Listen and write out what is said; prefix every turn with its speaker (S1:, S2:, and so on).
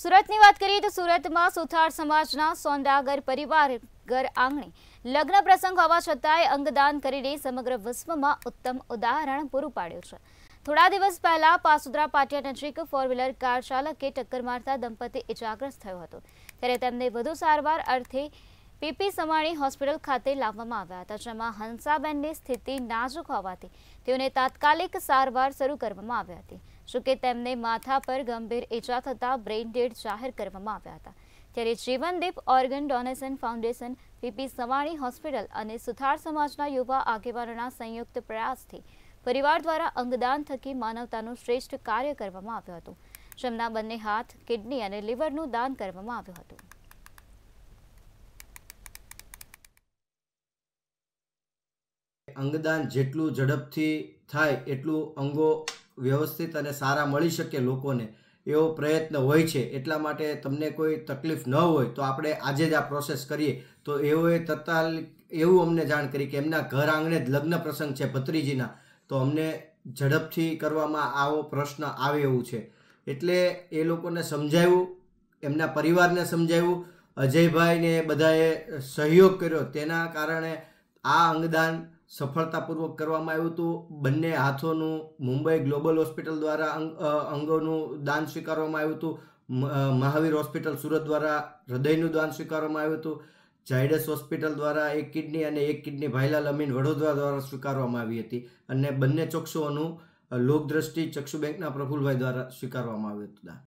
S1: સુરતની વાત કરીએ તો સુરતમાં સુથાર સમાજના સોંડાગર પરિવાર ઘર આંગણે લગ્ન પ્રસંગ હોવા છતાંય અંગદાન કરીને સમગ્ર વિશ્વમાં ઉત્તમ ઉદાહરણ પૂરું પાડ્યું છે થોડા દિવસ પહેલા પાસુદરા પાટિયા નજીક ફોર વ્હીલર કાર ચાલકે ટક્કર મારતા દંપતી ઇજાગ્રસ્ત થયો હતો ત્યારે તેમને વધુ સારવાર અર્થે પીપી સમાણી હોસ્પિટલ ખાતે લાવવામાં આવ્યા હતા જેમાં હંસાબેનની સ્થિતિ નાજુક હોવાથી તેઓને તાત્કાલિક સારવાર શરૂ કરવામાં આવી હતી જોકે તેમને માથા પર ગંભીર ઈજા થતાં બ્રેઇન ડેડ જાહેર કરવામાં આવ્યા હતા ત્યારે Jeevandeep organ donation foundation P P Savani hospital અને સુથાર સમાજના યુવા આગેવાનોના સંયુક્ત પ્રયાસથી પરિવાર દ્વારા અંગદાન થકી માનવતાનું શ્રેષ્ઠ કાર્ય કરવામાં આવ્યું હતું જેમના બંને હાથ કિડની અને લીવરનું દાન કરવામાં આવ્યું હતું
S2: અંગદાન જેટલું ઝડપથી થાય એટલું અંગો વ્યવસ્થિત અને સારા મળી શકે લોકોને એવો પ્રયત્ન હોય છે એટલા માટે તમને કોઈ તકલીફ ન હોય તો આપણે આજે જ આ પ્રોસેસ કરીએ તો એઓએ તત્કાલિક એવું અમને જાણ કરી કે એમના ઘર આંગણે જ લગ્ન પ્રસંગ છે ભત્રીજીના તો અમને ઝડપથી કરવામાં આવો પ્રશ્ન આવે એવું છે એટલે એ લોકોને સમજાવ્યું એમના પરિવારને સમજાવ્યું અજયભાઈને બધાએ સહયોગ કર્યો તેના કારણે આ અંગદાન સફળતાપૂર્વક કરવામાં આવ્યું હતું બંને હાથોનું મુંબઈ ગ્લોબલ હોસ્પિટલ દ્વારા અંગોનું દાન સ્વીકારવામાં આવ્યું હતું મહાવીર હોસ્પિટલ સુરત દ્વારા હૃદયનું દાન સ્વીકારવામાં આવ્યું હતું ઝાયડસ હોસ્પિટલ દ્વારા એક કિડની અને એક કિડની ભાઈલાલ અમીન વડોદરા દ્વારા સ્વીકારવામાં આવી હતી અને બંને ચોકસોનું લોકદ્રષ્ટિ ચક્ષુ બેંકના પ્રફુલભાઈ દ્વારા સ્વીકારવામાં આવ્યું હતું